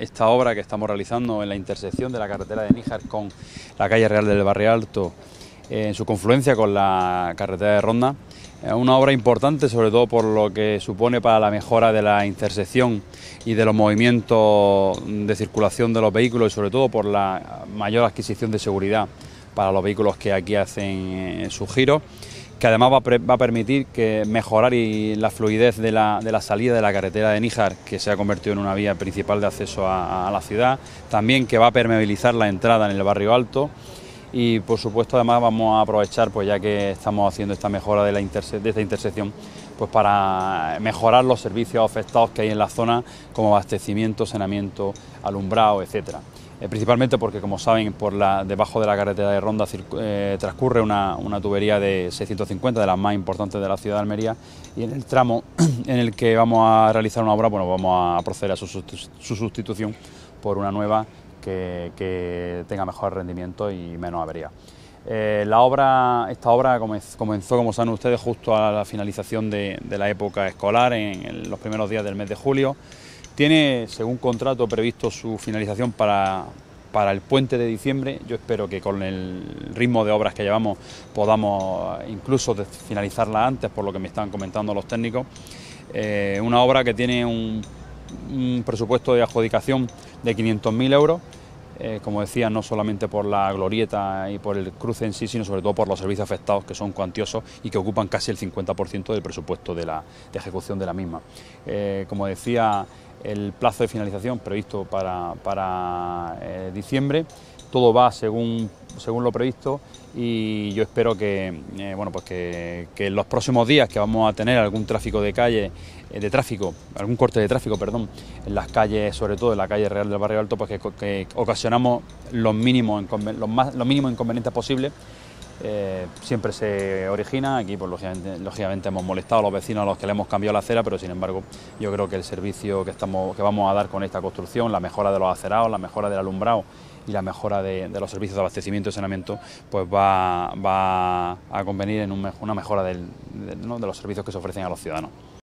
esta obra que estamos realizando en la intersección de la carretera de Níjar con la calle Real del Barrio Alto, eh, en su confluencia con la carretera de Ronda. Es una obra importante, sobre todo por lo que supone para la mejora de la intersección y de los movimientos de circulación de los vehículos y sobre todo por la mayor adquisición de seguridad para los vehículos que aquí hacen eh, su giro que además va, a permitir que mejorar y la fluidez de la, salida de la carretera de Níjar, que se ha convertido en una vía principal de acceso a, la ciudad, también que va a permeabilizar la entrada en el barrio alto y por supuesto además vamos a aprovechar pues ya que estamos haciendo esta mejora de, la esta intersección pues para mejorar los servicios afectados que hay en la zona como abastecimiento, saneamiento, alumbrado, etcétera. Eh, principalmente porque, como saben, por la, debajo de la carretera de Ronda eh, transcurre una, tubería de 650, de las más importantes de la ciudad de Almería, y en el tramo en el que vamos a realizar una obra, bueno, vamos a proceder a su, sustitución por una nueva que, tenga mejor rendimiento y menos avería. Eh, la obra, esta obra comenzó, como saben ustedes, justo a la finalización de, la época escolar, en los primeros días del mes de julio. Tiene, según contrato, previsto su finalización para, para el puente de diciembre. Yo espero que con el ritmo de obras que llevamos podamos incluso finalizarla antes, por lo que me están comentando los técnicos. Eh, una obra que tiene un presupuesto de adjudicación de 500.000 euros eh, como decía, no solamente por la glorieta y por el cruce en sí, sino sobre todo por los servicios afectados, que son cuantiosos y que ocupan casi el 50% del presupuesto de, la, de ejecución de la misma. Eh, como decía, el plazo de finalización previsto para, eh, diciembre, todo va según según lo previsto y yo espero que, eh, bueno, pues que, en los próximos días que vamos a tener algún tráfico de calle, eh, de tráfico, algún corte de tráfico, perdón, en las calles, sobre todo en la calle Real del Barrio Alto, pues que, ocasionamos los mínimos, los los mínimos inconvenientes posibles eh, siempre se origina. Aquí, pues, lógicamente, hemos molestado a los vecinos a los que le hemos cambiado la acera, pero sin embargo, yo creo que el servicio que, estamos, que vamos a dar con esta construcción, la mejora de los acerados, la mejora del alumbrado y la mejora de, los servicios de abastecimiento y saneamiento, pues va, a convenir en una mejora de los servicios que se ofrecen a los ciudadanos.